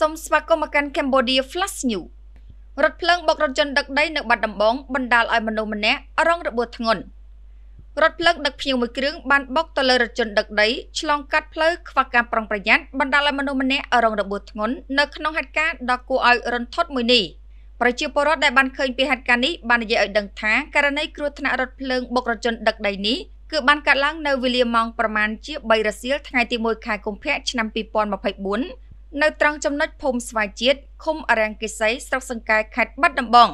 សូមស្វាគមន៍មកកាន់ Cambodia Flash News រថភ្លើងបុករថយន្តដឹកដីនៅបាត់ដំបង បណ្ដាលឲ្យមនុស្សម្នាក់រងរបួសធ្ងន់រថភ្លើងដឹកភ្ញៀវមួយគ្រឿងបានបុកទៅលើរថយន្តដឹកដីឆ្លងកាត់ផ្លូវខ្វះការប្រុងប្រយ័ត្នបណ្ដាលឲ្យមនុស្សម្នាក់រងរបួសធ្ងន់នៅក្នុងហេតុការណ៍ដ៏គួរឲ្យរន្ធត់មួយនេះប្រជាពលរដ្ឋដែលបានឃើញពីហេតុការណ៍នេះបាននិយាយឲ្យដឹងថាករណីគ្រោះថ្នាក់រថភ្លើងបុករថយន្តដឹកដីនេះគឺបានកើតឡើងនៅវេលាម៉ោងប្រមាណជា3រសៀលថ្ងៃទី1ខែកុម្ភៈឆ្នាំ2024នៅត្រង់ចំណុចភូមិស្វាយជាតិឃុំអរាំងកេសីស្រុកសង្កែខេត្តបាត់ដំបង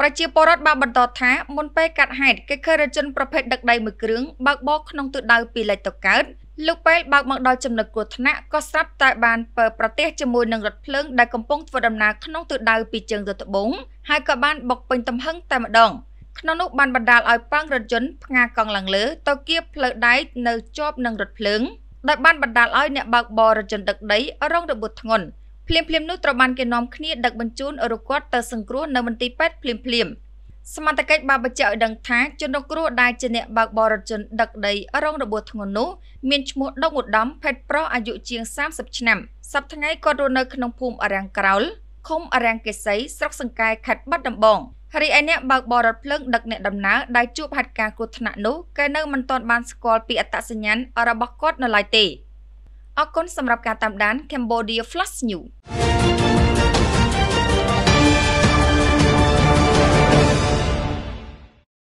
ប្រជាពលរដ្ឋបានបន្តថាមុនពេលកាត់ហេតុគេឃើញរថយន្តប្រភេទដឹកដីមួយគ្រឿងបើកបោកក្នុងទិសដៅពីលិចទៅកើតលោកពេលបើកមកដល់ចំណុចគ្រោះថ្នាក់ក៏ស្រាប់តែបានពើប្រទេសជាមួយនឹងរថភ្លើងដែលកំពុងធ្វើដំណើរក្នុងទិសដៅពីជើងទៅត្បូងហើយក៏បានបុកពេញទំហឹងតែម្ដង ក្នុងនោះបានបណ្ដាលឲ្យប៉ាំងរថយន្តផ្ងាកង់ឡើងលើទៅគៀបផ្លូវដែកនៅជាប់នឹងរថភ្លើងដោយបានបណ្ដាលឲ្យអ្នកបើកបរជនដឹកដីរងរបួសធ្ងន់ភ្លាមភ្លាមនោះត្រូវបានគេនាំគ្នាដឹកបញ្ជូនរគាត់ទៅសង្គ្រោះនៅមន្ទីរពេទ្យភ្លាមភ្លាមសមត្ថកិច្ចបានបញ្ជាក់ឲ្យដឹងថាជនរងគ្រោះដែលជាអ្នកបើកបរជនដឹកដីរងរបួសធ្ងន់នោះមានឈ្មោះដងឧត្តមភេទប្រុសអាយុជាង30ឆ្នាំសប្តាហ៍ថ្ងៃគាត់រស់នៅក្នុងភូមិអរាំងក្រោលឃុំអរាំងកេសីស្រុកសង្កែខេត្តបាត់ដំបង។រីឯអ្នកបើកបររថភ្លើងដឹកអ្នកដំណើរដែលជួបហេតុការណ៍គ្រោះថ្នាក់នោះគេនៅមិនទាន់បានស្គាល់ពីអត្តសញ្ញាណរបស់គាត់នៅឡើយទេអរគុណសម្រាប់ការតាមដាន Cambodia Flash News